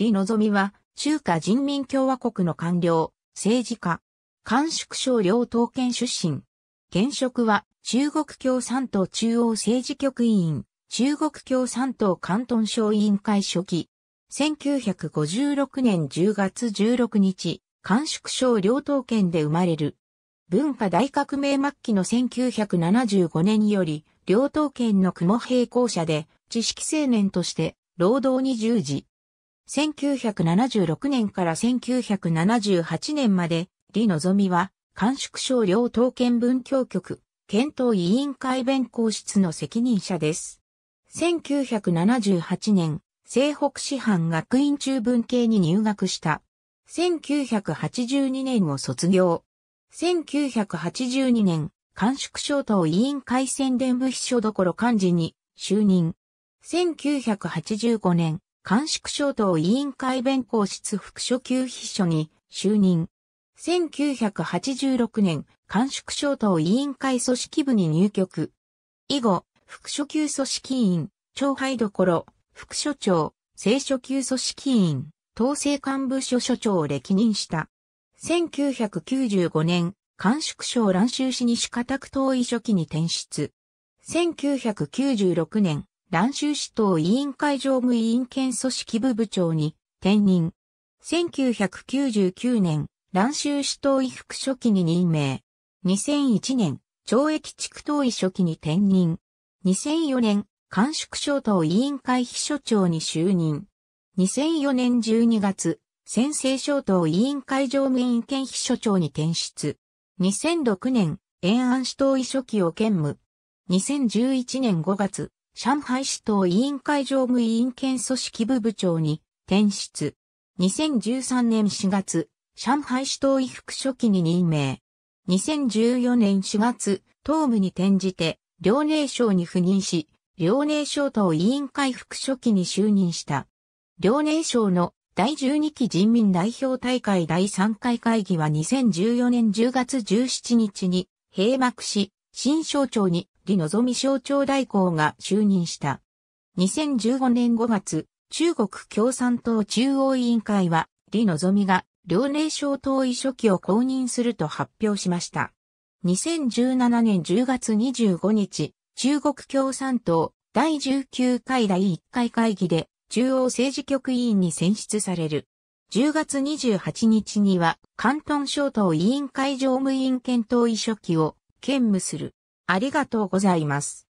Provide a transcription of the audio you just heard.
李のぞみは、中華人民共和国の官僚、政治家、官宿省両党県出身。現職は、中国共産党中央政治局委員、中国共産党関東省委員会書記。1956年10月16日、官宿省両党県で生まれる。文化大革命末期の1975年より、両党県の雲平校舎で、知識青年として、労働に従事。1976年から1978年まで、李のぞみは、甘粛省両統県文教局、検討委員会弁公室の責任者です。1978年、西北師範学院中文系に入学した。1982年を卒業。1982年、甘粛省党委員会宣伝部秘書どころ幹事に就任。1985年、監縮省党委員会弁公室副所級秘書に就任。1986年、監縮省党委員会組織部に入局。以後、副所級組織委員、長杯どころ、副所長、正所級組織委員、統制幹部所所長を歴任した。1995年、監縮省乱州市西家宅党委書記に転出。1996年、蘭州市党委員会常務委員兼組織部部長に転任。1999年、蘭州市党委副書記に任命。2001年、懲役地区党委書記に転任。2004年、官縮省党委員会秘書長に就任。2004年12月、先制省党委員会常務委員兼秘書長に転出。2006年、延安市党委書記を兼務。2011年5月、上海市党委員会常務委員兼組織部部長に転出。2013年4月、上海市党委副書記に任命。2014年4月、党務に転じて、遼寧省に赴任し、遼寧省党委員会副書記に就任した。遼寧省の第12期人民代表大会第3回会議は2014年10月17日に閉幕し、新省庁に李望み省庁代行が就任した。2015年5月、中国共産党中央委員会は、李望みが遼寧省党委書記を公認すると発表しました。2017年10月25日、中国共産党第19回第1回会議で中央政治局委員に選出される。10月28日には、関東省党委員会常務委員検党委書記を兼務する。ありがとうございます。